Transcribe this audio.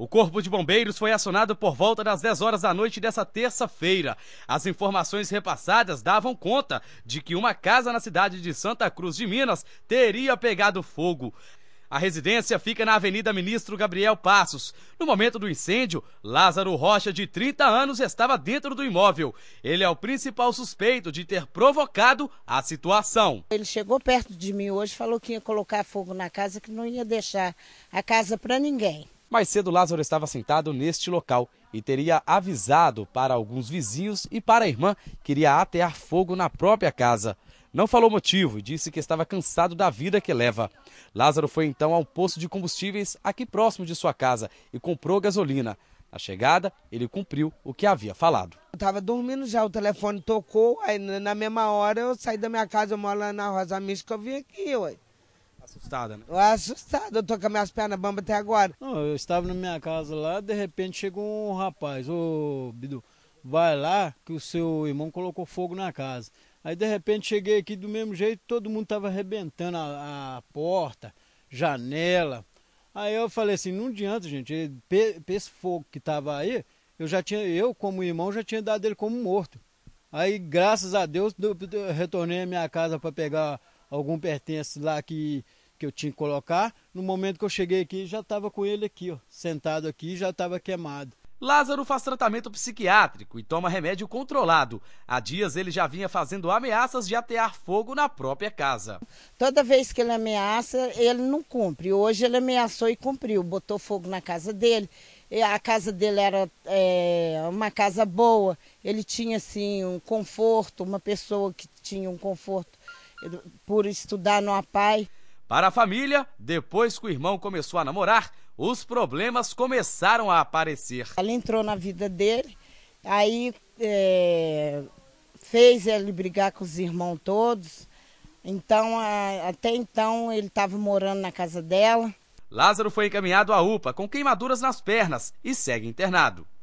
O Corpo de Bombeiros foi acionado por volta das 10 horas da noite dessa terça-feira. As informações repassadas davam conta de que uma casa na cidade de Santa Cruz de Minas teria pegado fogo. A residência fica na Avenida Ministro Gabriel Passos. No momento do incêndio, Lázaro Rocha, de 30 anos, estava dentro do imóvel. Ele é o principal suspeito de ter provocado a situação. Ele chegou perto de mim hoje, falou que ia colocar fogo na casa, que não ia deixar a casa para ninguém. Mais cedo, Lázaro estava sentado neste local e teria avisado para alguns vizinhos e para a irmã que iria atear fogo na própria casa. Não falou motivo e disse que estava cansado da vida que leva. Lázaro foi então a um posto de combustíveis aqui próximo de sua casa e comprou gasolina. Na chegada, ele cumpriu o que havia falado. Eu estava dormindo já, o telefone tocou, aí na mesma hora eu saí da minha casa, eu moro lá na Rosa Mística, eu vim aqui, ué assustada, né? Eu assustada, eu tô com minhas pernas bambas até agora. Não, eu estava na minha casa lá, de repente chegou um rapaz, ô Bidu, vai lá que o seu irmão colocou fogo na casa. Aí de repente cheguei aqui do mesmo jeito, todo mundo tava arrebentando a, a porta, janela. Aí eu falei assim, não adianta, gente, esse fogo que tava aí, eu já tinha, eu como irmão já tinha dado ele como morto. Aí, graças a Deus, eu retornei à minha casa para pegar algum pertence lá que que eu tinha que colocar. No momento que eu cheguei aqui, já estava com ele aqui, ó, sentado aqui, já estava queimado. Lázaro faz tratamento psiquiátrico e toma remédio controlado. Há dias ele já vinha fazendo ameaças de atear fogo na própria casa. Toda vez que ele ameaça, ele não cumpre. Hoje ele ameaçou e cumpriu, botou fogo na casa dele. A casa dele era é, uma casa boa, ele tinha assim um conforto, uma pessoa que tinha um conforto eh, por estudar no APAI. Para a família, depois que o irmão começou a namorar, os problemas começaram a aparecer. Ela entrou na vida dele, aí é, fez ele brigar com os irmãos todos. Então, a, até então, ele estava morando na casa dela. Lázaro foi encaminhado à UPA com queimaduras nas pernas e segue internado.